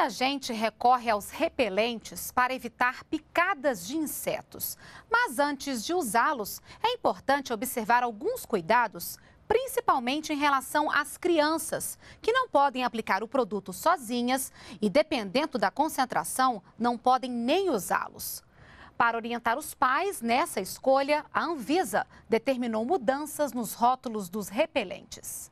Muita gente recorre aos repelentes para evitar picadas de insetos. Mas antes de usá-los, é importante observar alguns cuidados, principalmente em relação às crianças, que não podem aplicar o produto sozinhas e, dependendo da concentração, não podem nem usá-los. Para orientar os pais nessa escolha, a Anvisa determinou mudanças nos rótulos dos repelentes.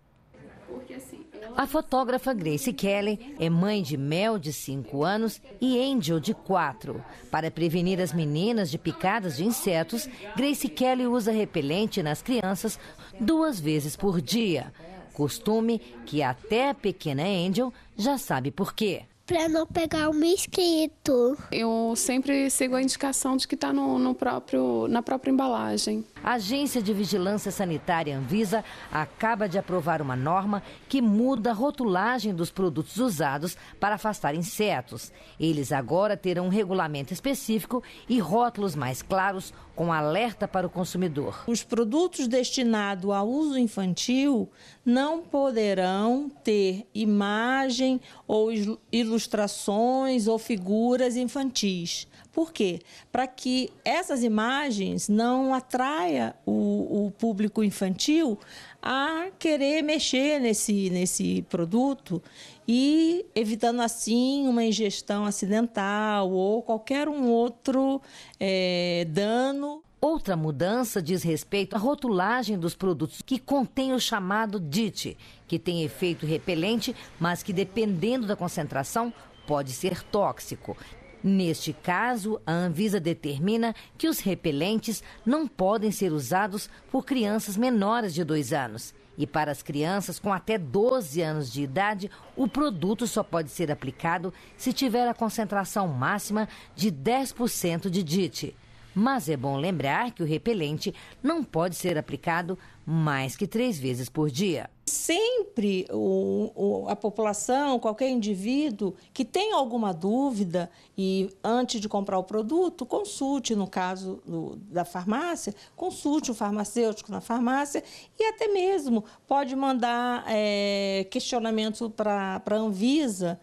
Assim, a fotógrafa Grace Kelly é mãe de Mel, de 5 anos, e Angel, de 4. Para prevenir as meninas de picadas de insetos, Grace Kelly usa repelente nas crianças duas vezes por dia. Costume que até a pequena Angel já sabe por quê para não pegar um mosquito. Eu sempre sigo a indicação de que está no, no, próprio, na própria embalagem. A Agência de Vigilância Sanitária Anvisa acaba de aprovar uma norma que muda a rotulagem dos produtos usados para afastar insetos. Eles agora terão um regulamento específico e rótulos mais claros com alerta para o consumidor. Os produtos destinados a uso infantil não poderão ter imagem ou ilustração ilustrações ou figuras infantis. Por quê? Para que essas imagens não atraia o, o, público infantil a querer mexer nesse, nesse produto e evitando assim uma ingestão acidental ou qualquer um outro é, dano. Outra mudança diz respeito à rotulagem dos produtos que contém o chamado DIT, que tem efeito repelente, mas que dependendo da concentração pode ser tóxico. Neste caso, a Anvisa determina que os repelentes não podem ser usados por crianças menores de 2 anos. E para as crianças com até 12 anos de idade, o produto só pode ser aplicado se tiver a concentração máxima de 10% de DIT mas é bom lembrar que o repelente não pode ser aplicado mais que três vezes por dia. Sempre o, o, a população, qualquer indivíduo que tem alguma dúvida e antes de comprar o produto, consulte, no caso do, da farmácia, consulte o farmacêutico na farmácia e até mesmo pode mandar é, questionamento para a Anvisa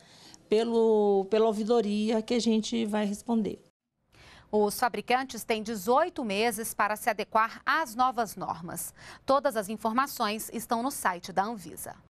pelo, pela ouvidoria que a gente vai responder. Os fabricantes têm 18 meses para se adequar às novas normas. Todas as informações estão no site da Anvisa.